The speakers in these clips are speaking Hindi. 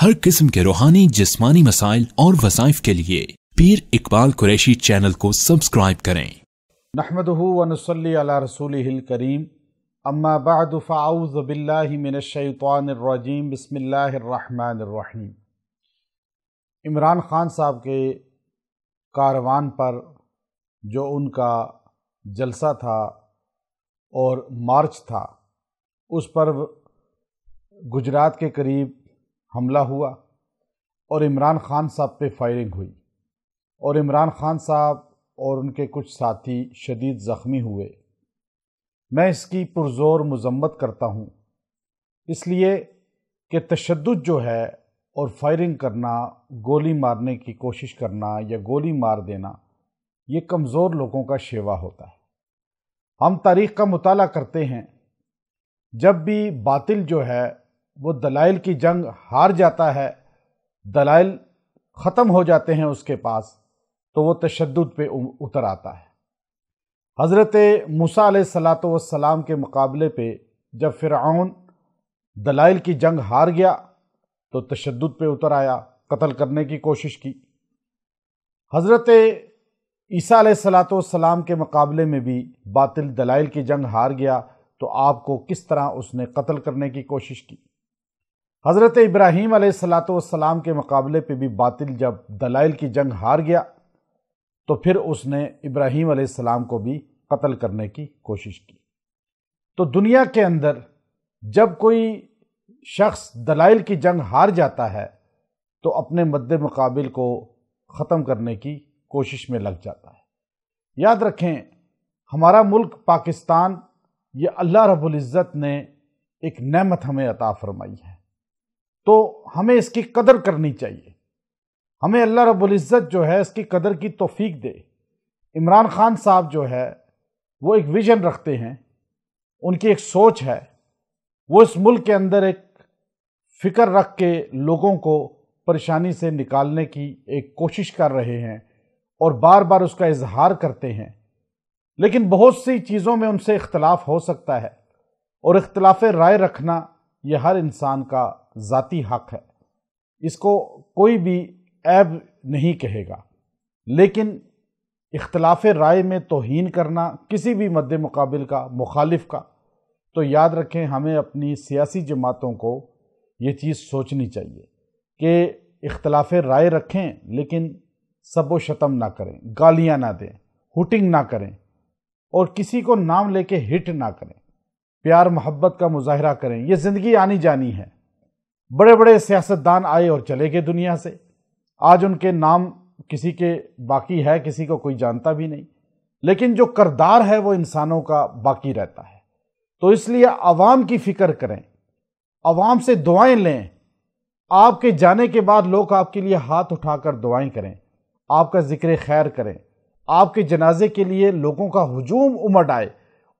हर किस्म के रूहानी जिस्मानी मसाइल और वसाइफ के लिए पीर इकबाल कुरैशी चैनल को सब्सक्राइब करें रसूल करीम अम्माबादीम इमरान ख़ान साहब के कारवान पर जो उनका जलसा था और मार्च था उस पर गुजरात के करीब हमला हुआ और इमरान खान साहब पे फायरिंग हुई और इमरान खान साहब और उनके कुछ साथी शदीद ज़ख्मी हुए मैं इसकी पुरज़ोर मजम्मत करता हूँ इसलिए कि तशद जो है और फायरिंग करना गोली मारने की कोशिश करना या गोली मार देना ये कमज़ोर लोगों का शेवा होता है हम तारीख़ का मताल करते हैं जब भी बातिल जो है वो दलाइल की जंग हार जाता है दलाइल ख़त्म हो जाते हैं उसके पास तो वो तशद पे उतर आता है हज़रत मूसा सलात के मुकाबले पे जब फ़िरौन दलाइल की जंग हार गया तो तशद पे उतर आया कत्ल करने की कोशिश की हज़रत ईसा सलात वाम के मुकाबले में भी बातिल दलाइल की जंग हार गया तो आपको किस तरह उसने कत्ल करने की कोशिश की हज़रत इब्राहीम सलाम के मुकाबले पे भी बातिल जब दलाइल की जंग हार गया तो फिर उसने इब्राहीम सलाम को भी कत्ल करने की कोशिश की तो दुनिया के अंदर जब कोई शख्स दलाइल की जंग हार जाता है तो अपने मद्द मुकाबिल को ख़त्म करने की कोशिश में लग जाता है याद रखें हमारा मुल्क पाकिस्तान ये अल्लाह रबुल्ज़त ने एक नमत हमें अता फरमाई है तो हमें इसकी कदर करनी चाहिए हमें अल्लाह रबुल्ज़त जो है इसकी कदर की तोफ़ीक दे इमरान ख़ान साहब जो है वो एक विज़न रखते हैं उनकी एक सोच है वो इस मुल्क के अंदर एक फ़िक्र रख के लोगों को परेशानी से निकालने की एक कोशिश कर रहे हैं और बार बार उसका इजहार करते हैं लेकिन बहुत सी चीज़ों में उनसे इख्तलाफ हो सकता है और इख्तलाफ राय रखना यह हर इंसान का ज़ाती हक है इसको कोई भी ऐब नहीं कहेगा लेकिन इख्तलाफ राय में तोहन करना किसी भी मद मुकाबिल का मुखालिफ का तो याद रखें हमें अपनी सियासी जमातों को ये चीज़ सोचनी चाहिए कि इख्तलाफ राय रखें लेकिन सबो शतम ना करें गालियाँ ना दें हुटिंग ना करें और किसी को नाम लेके हिट ना करें प्यार मोहब्बत का मुजाहरा करें यह ज़िंदगी आनी जानी है बड़े बड़े सियासतदान आए और चले गए दुनिया से आज उनके नाम किसी के बाकी है किसी को कोई जानता भी नहीं लेकिन जो करदार है वो इंसानों का बाकी रहता है तो इसलिए आवाम की फिक्र करें आवाम से दुआएं लें आपके जाने के बाद लोग आपके लिए हाथ उठाकर दुआएं करें आपका जिक्र खैर करें आपके जनाजे के लिए लोगों का हजूम उमड़ आए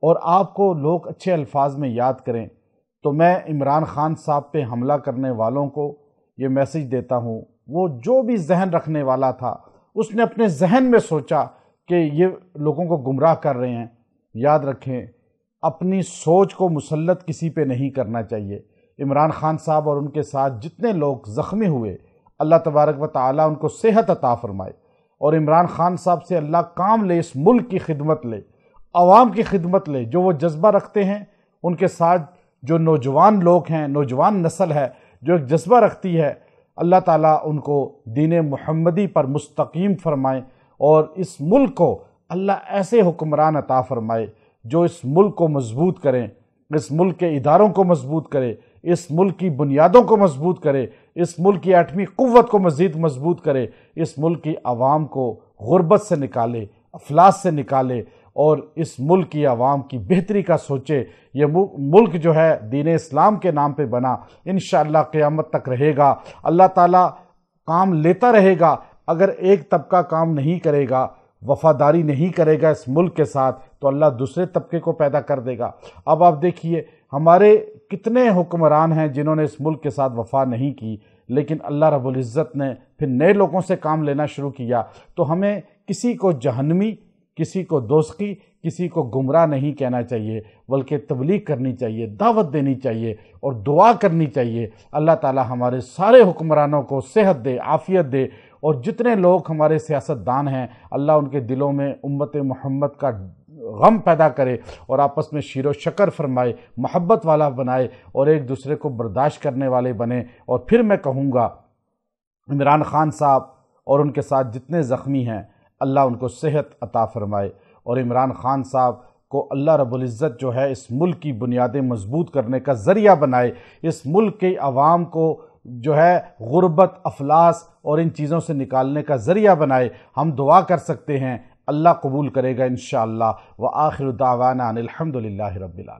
और आपको लोग अच्छे अल्फाज में याद करें तो मैं इमरान खान साहब पे हमला करने वालों को ये मैसेज देता हूँ वो जो भी जहन रखने वाला था उसने अपने जहन में सोचा कि ये लोगों को गुमराह कर रहे हैं याद रखें अपनी सोच को मुसलत किसी पे नहीं करना चाहिए इमरान खान साहब और उनके साथ जितने लोग ज़ख्मी हुए अल्लाह तबारक व ताली उनको सेहत अता फरमाए और इमरान खान साहब से अल्लाह काम ले इस मुल्क की खिदमत ले आवाम की खिदमत ले जो वो जज्बा रखते हैं उनके साथ जो नौजवान लोग हैं नौजवान नस्ल है जो एक जज्बा रखती है अल्लाह ताला उनको दीन महमदी पर मुस्तकीम फरमाए और इस मुल्क को अल्लाह ऐसे हुक्मरान अता फरमाए जो इस मुल्क को मजबूत करें इस मुल्क के इदारों को मजबूत करें इस मुल्क की बुनियादों को मजबूत करे इस मुल्क की आठवीं क़वत को मज़ीद मजबूत करे इस मुल्क की आवाम को गुर्बत से निकाले अफलास से निकाले और इस मुल्क की आवाम की बेहतरी का सोचे ये मुल्क जो है दीन इस्लाम के नाम पे बना इन क़यामत तक रहेगा अल्लाह ताला काम लेता रहेगा अगर एक तबका काम नहीं करेगा वफादारी नहीं करेगा इस मुल्क के साथ तो अल्लाह दूसरे तबके को पैदा कर देगा अब आप देखिए हमारे कितने हुक्मरान हैं जिन्होंने इस मुल्क के साथ वफा नहीं की लेकिन अल्लाह रबुल्ज़त ने फिर नए लोगों से काम लेना शुरू किया तो हमें किसी को जहनमी किसी को दोस्ती किसी को गुमराह नहीं कहना चाहिए बल्कि तबलीग करनी चाहिए दावत देनी चाहिए और दुआ करनी चाहिए अल्लाह ताला हमारे सारे हुक्मरानों को सेहत दे आफ़ियत दे और जितने लोग हमारे सियासतदान हैं अल्लाह उनके दिलों में उम्मत मोहम्मद का गम पैदा करे और आपस में शीर व शकर फरमाए मोहब्बत वाला बनाए और एक दूसरे को बर्दाश्त करने वाले बने और फिर मैं कहूँगा इमरान खान साहब और उनके साथ जितने ज़ख्मी हैं अल्लाह उनको सेहत अता फरमाए और इमरान ख़ान साहब को अल्लाह रबुल्ज़त जो है इस मुल्क की बुनियादें मजबूत करने का ज़रिया बनाए इस मुल्क के आवाम को जो है गुरबत अफलास और इन चीज़ों से निकालने का ज़रिया बनाए हम दुआ कर सकते हैं अल्लाह कबूल करेगा इन शाला व आखिर दावाना अनिलहमदिल्ला रबाल